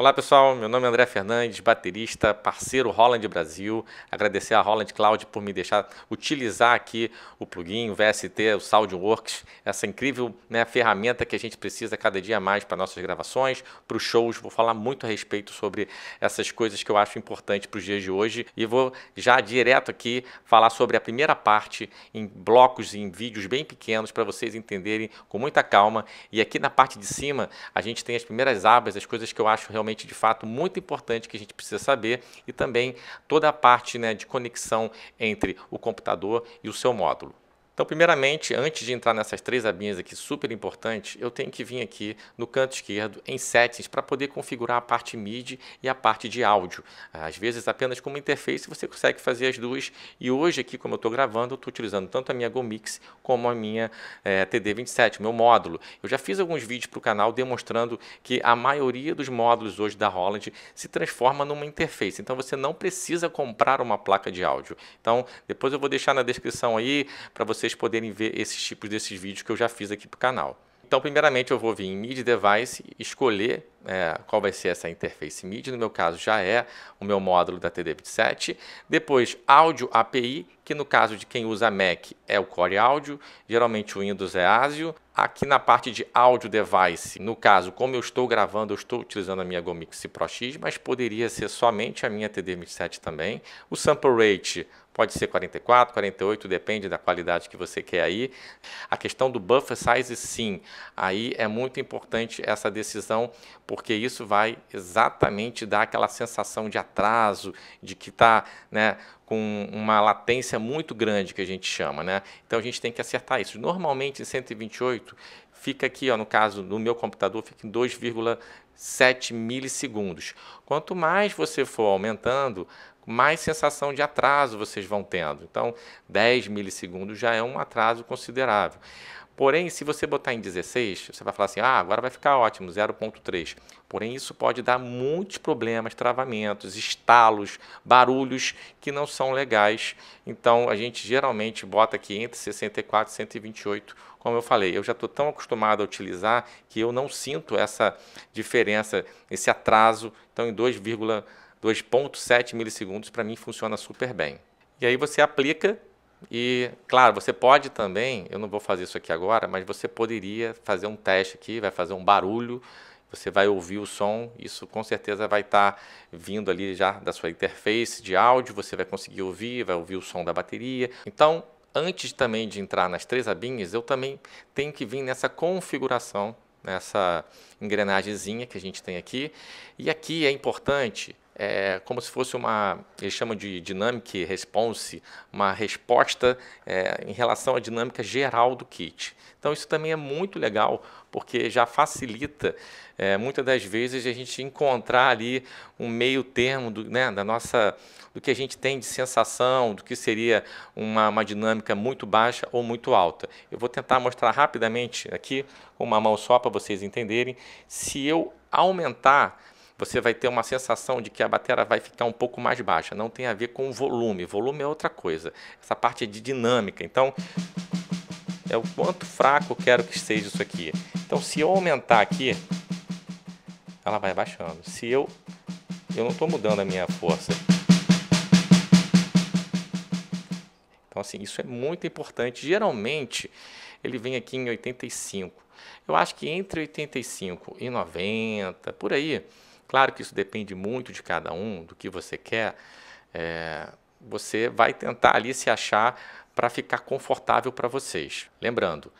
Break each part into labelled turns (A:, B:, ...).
A: Olá pessoal, meu nome é André Fernandes, baterista, parceiro Holland Brasil. Agradecer a Holland Cloud por me deixar utilizar aqui o plugin, o VST, o SoundWorks, essa incrível né, ferramenta que a gente precisa cada dia mais para nossas gravações, para os shows. Vou falar muito a respeito sobre essas coisas que eu acho importante para os dias de hoje e vou já direto aqui falar sobre a primeira parte em blocos, em vídeos bem pequenos para vocês entenderem com muita calma. E aqui na parte de cima a gente tem as primeiras abas, as coisas que eu acho realmente realmente de fato muito importante que a gente precisa saber e também toda a parte né, de conexão entre o computador e o seu módulo. Então, primeiramente, antes de entrar nessas três abinhas aqui super importantes, eu tenho que vir aqui no canto esquerdo em Settings para poder configurar a parte MIDI e a parte de áudio. Às vezes, apenas como interface você consegue fazer as duas. E hoje aqui, como eu estou gravando, eu estou utilizando tanto a minha GoMix como a minha é, TD27, meu módulo. Eu já fiz alguns vídeos para o canal demonstrando que a maioria dos módulos hoje da Holland se transforma numa interface. Então, você não precisa comprar uma placa de áudio. Então, depois eu vou deixar na descrição aí para você vocês poderem ver esses tipos desses vídeos que eu já fiz aqui para o canal. Então, primeiramente, eu vou vir em MIDI Device, escolher é, qual vai ser essa interface MIDI. No meu caso, já é o meu módulo da TD27. Depois, áudio API, que no caso de quem usa Mac é o Core Audio. Geralmente, o Windows é ASIO. Aqui na parte de áudio device, no caso, como eu estou gravando, eu estou utilizando a minha Gomix Pro X, mas poderia ser somente a minha TD27 também. O sample rate, pode ser 44, 48, depende da qualidade que você quer aí. A questão do buffer size, sim, aí é muito importante essa decisão, porque isso vai exatamente dar aquela sensação de atraso, de que está né, com uma latência muito grande, que a gente chama. Né? Então a gente tem que acertar isso. Normalmente 128 fica aqui, ó, no caso do meu computador, fica em 2,7 milissegundos. Quanto mais você for aumentando, mais sensação de atraso vocês vão tendo. Então, 10 milissegundos já é um atraso considerável. Porém, se você botar em 16, você vai falar assim: ah, agora vai ficar ótimo, 0,3. Porém, isso pode dar muitos problemas, travamentos, estalos, barulhos que não são legais. Então, a gente geralmente bota aqui entre 64 e 128. Como eu falei, eu já estou tão acostumado a utilizar que eu não sinto essa diferença, esse atraso. Então, em 2, 2.7 milissegundos para mim funciona super bem. E aí você aplica e, claro, você pode também, eu não vou fazer isso aqui agora, mas você poderia fazer um teste aqui, vai fazer um barulho, você vai ouvir o som, isso com certeza vai estar tá vindo ali já da sua interface de áudio, você vai conseguir ouvir, vai ouvir o som da bateria. Então, antes também de entrar nas três abinhas, eu também tenho que vir nessa configuração, nessa engrenagemzinha que a gente tem aqui. E aqui é importante é, como se fosse uma, eles chamam de dynamic response, uma resposta é, em relação à dinâmica geral do kit. Então isso também é muito legal, porque já facilita é, muitas das vezes a gente encontrar ali um meio termo do, né, da nossa, do que a gente tem de sensação, do que seria uma, uma dinâmica muito baixa ou muito alta. Eu vou tentar mostrar rapidamente aqui, com uma mão só para vocês entenderem, se eu aumentar você vai ter uma sensação de que a bateria vai ficar um pouco mais baixa. Não tem a ver com volume, volume é outra coisa. Essa parte de dinâmica. Então, é o quanto fraco eu quero que esteja isso aqui. Então, se eu aumentar aqui, ela vai baixando. Se eu eu não estou mudando a minha força. Então, assim, isso é muito importante. Geralmente, ele vem aqui em 85. Eu acho que entre 85 e 90, por aí, Claro que isso depende muito de cada um, do que você quer. É, você vai tentar ali se achar para ficar confortável para vocês. Lembrando,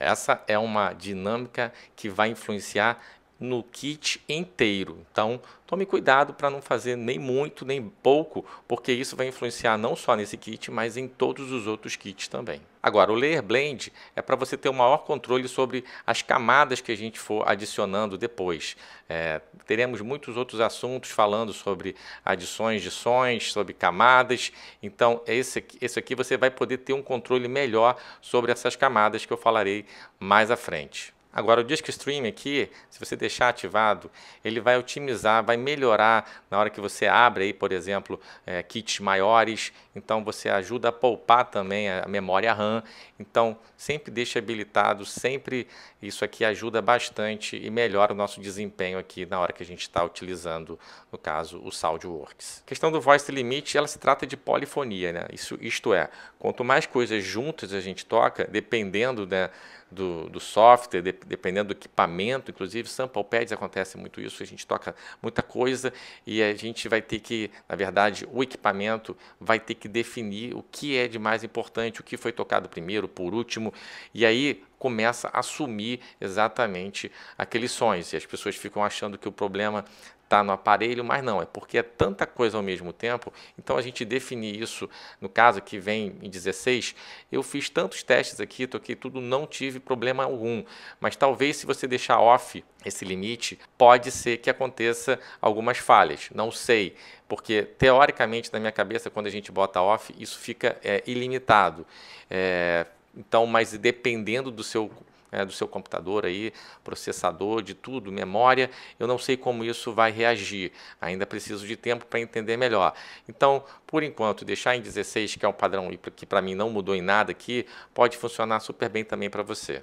A: essa é uma dinâmica que vai influenciar no kit inteiro. Então, tome cuidado para não fazer nem muito nem pouco, porque isso vai influenciar não só nesse kit, mas em todos os outros kits também. Agora, o Layer Blend é para você ter o maior controle sobre as camadas que a gente for adicionando depois. É, teremos muitos outros assuntos falando sobre adições de sons, sobre camadas. Então, esse, esse aqui você vai poder ter um controle melhor sobre essas camadas que eu falarei mais à frente. Agora, o Disco Stream aqui, se você deixar ativado, ele vai otimizar, vai melhorar na hora que você abre aí, por exemplo, é, kits maiores. Então, você ajuda a poupar também a memória RAM. Então, sempre deixe habilitado, sempre isso aqui ajuda bastante e melhora o nosso desempenho aqui na hora que a gente está utilizando, no caso, o SoundWorks. A questão do Voice Limit, ela se trata de polifonia, né? Isso, isto é, quanto mais coisas juntas a gente toca, dependendo, né? do, do software, de, dependendo do equipamento, inclusive SamplePads acontece muito isso, a gente toca muita coisa e a gente vai ter que, na verdade, o equipamento vai ter que definir o que é de mais importante, o que foi tocado primeiro, por último, e aí começa a assumir exatamente aqueles sonhos. E as pessoas ficam achando que o problema está no aparelho, mas não, é porque é tanta coisa ao mesmo tempo. Então a gente definir isso, no caso que vem em 16, eu fiz tantos testes aqui, toquei tudo, não tive problema algum. Mas talvez se você deixar off esse limite, pode ser que aconteça algumas falhas, não sei, porque teoricamente na minha cabeça, quando a gente bota off, isso fica é, ilimitado. É, então, mas dependendo do seu é, do seu computador aí, processador, de tudo, memória. Eu não sei como isso vai reagir. Ainda preciso de tempo para entender melhor. Então, por enquanto, deixar em 16, que é um padrão que para mim não mudou em nada aqui, pode funcionar super bem também para você.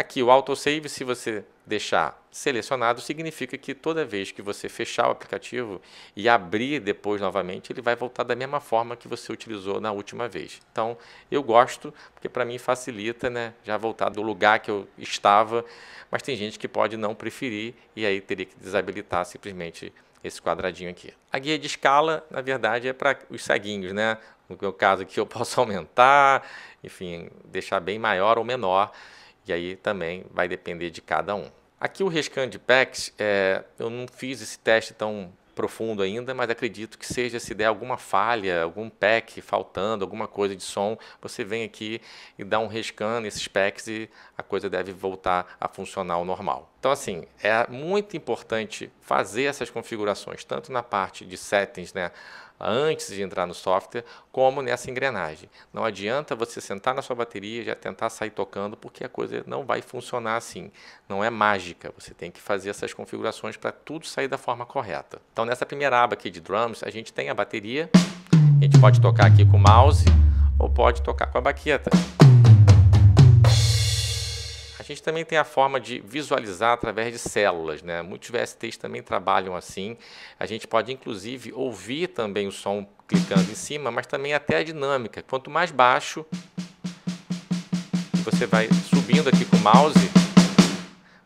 A: Aqui o autosave, se você deixar selecionado, significa que toda vez que você fechar o aplicativo e abrir depois novamente, ele vai voltar da mesma forma que você utilizou na última vez. Então, eu gosto, porque para mim facilita, né, já voltar do lugar que eu estava, mas tem gente que pode não preferir e aí teria que desabilitar simplesmente esse quadradinho aqui. A guia de escala, na verdade, é para os ceguinhos, né? No meu caso aqui eu posso aumentar, enfim, deixar bem maior ou menor. E aí também vai depender de cada um. Aqui o rescan de packs, é, eu não fiz esse teste tão profundo ainda, mas acredito que seja se der alguma falha, algum pack faltando, alguma coisa de som, você vem aqui e dá um rescan nesses packs e a coisa deve voltar a funcionar ao normal. Então assim, é muito importante fazer essas configurações, tanto na parte de settings, né, antes de entrar no software, como nessa engrenagem. Não adianta você sentar na sua bateria e já tentar sair tocando, porque a coisa não vai funcionar assim. Não é mágica. Você tem que fazer essas configurações para tudo sair da forma correta. Então, nessa primeira aba aqui de drums, a gente tem a bateria. A gente pode tocar aqui com o mouse ou pode tocar com a baqueta. A gente também tem a forma de visualizar através de células, né? Muitos VSTs também trabalham assim. A gente pode, inclusive, ouvir também o som clicando em cima, mas também até a dinâmica. Quanto mais baixo você vai subindo aqui com o mouse,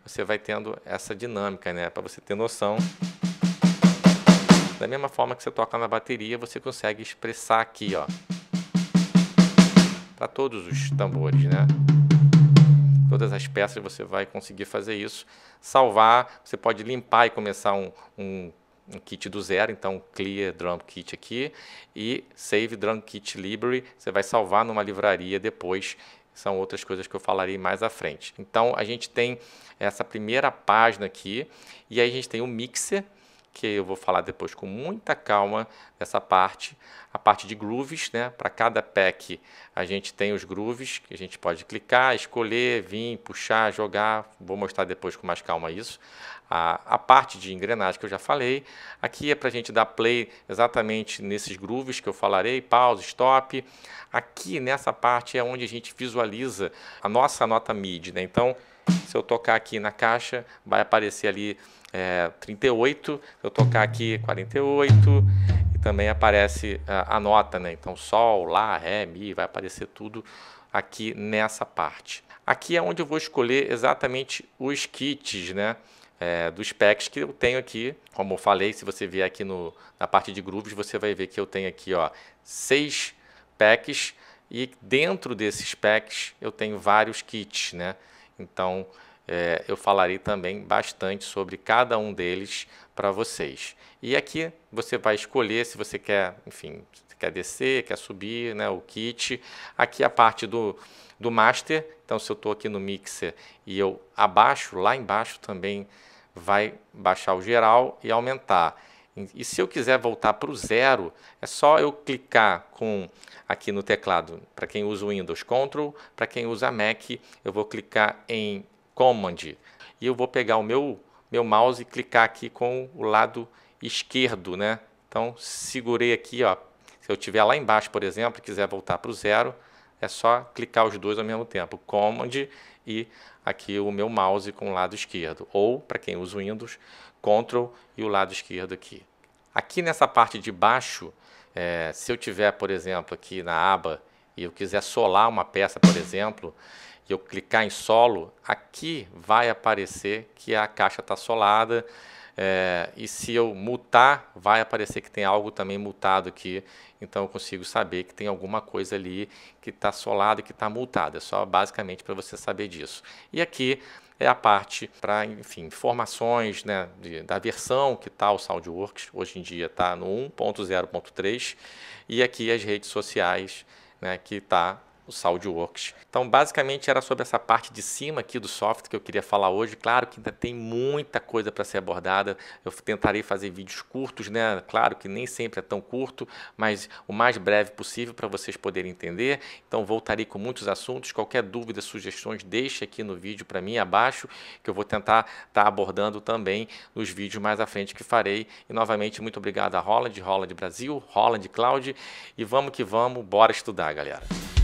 A: você vai tendo essa dinâmica, né? Para você ter noção. Da mesma forma que você toca na bateria, você consegue expressar aqui, ó. Para todos os tambores, né? todas as peças você vai conseguir fazer isso. Salvar, você pode limpar e começar um, um, um kit do zero, então Clear Drum Kit aqui e Save Drum Kit Library, você vai salvar numa livraria depois são outras coisas que eu falarei mais à frente. Então a gente tem essa primeira página aqui e aí a gente tem o mixer que eu vou falar depois com muita calma dessa parte, a parte de grooves, né? Para cada pack a gente tem os grooves que a gente pode clicar, escolher, vir, puxar, jogar. Vou mostrar depois com mais calma isso. A, a parte de engrenagem que eu já falei. Aqui é para a gente dar play exatamente nesses grooves que eu falarei, pause, stop. Aqui nessa parte é onde a gente visualiza a nossa nota MIDI, né? Então, se eu tocar aqui na caixa, vai aparecer ali é, 38, eu tocar aqui 48, e também aparece a, ah, a nota, né? Então, Sol, Lá, Ré, Mi, vai aparecer tudo aqui nessa parte. Aqui é onde eu vou escolher exatamente os kits, né? É, dos packs que eu tenho aqui. Como eu falei, se você vier aqui no, na parte de grupos, você vai ver que eu tenho aqui ó, seis packs e dentro desses packs eu tenho vários kits, né? Então é, eu falarei também bastante sobre cada um deles para vocês. E aqui você vai escolher se você quer, enfim, quer descer, quer subir, né, o kit. Aqui a parte do, do master, então se eu estou aqui no mixer e eu abaixo, lá embaixo também vai baixar o geral e aumentar. E se eu quiser voltar para o zero, é só eu clicar com aqui no teclado, para quem usa o Windows Control, para quem usa Mac, eu vou clicar em Command. E eu vou pegar o meu, meu mouse e clicar aqui com o lado esquerdo, né? Então, segurei aqui, ó. Se eu tiver lá embaixo, por exemplo, e quiser voltar para o zero, é só clicar os dois ao mesmo tempo, Command e aqui o meu mouse com o lado esquerdo, ou para quem usa Windows, Ctrl e o lado esquerdo aqui. Aqui nessa parte de baixo, é, se eu tiver, por exemplo, aqui na aba e eu quiser solar uma peça, por exemplo, e eu clicar em solo, aqui vai aparecer que a caixa está solada. É, eh, e se eu mutar vai aparecer que tem algo também mutado aqui. Então eu consigo saber que tem alguma coisa ali que está solada e que está multada. É só basicamente para você saber disso. E aqui é a parte para, enfim, informações né, de, da versão que está o SoundWorks. Hoje em dia está no 1.0.3. E aqui as redes sociais né, que está o SoundWorks. Então, basicamente era sobre essa parte de cima aqui do software que eu queria falar hoje. Claro que ainda tem muita coisa para ser abordada. Eu tentarei fazer vídeos curtos, né? Claro que nem sempre é tão curto, mas o mais breve possível para vocês poderem entender. Então, voltarei com muitos assuntos. Qualquer dúvida, sugestões, deixe aqui no vídeo para mim abaixo, que eu vou tentar estar tá abordando também nos vídeos mais à frente que farei. E novamente, muito obrigado a Holland, Holland Brasil, Holland Cloud. E vamos que vamos, bora estudar, galera.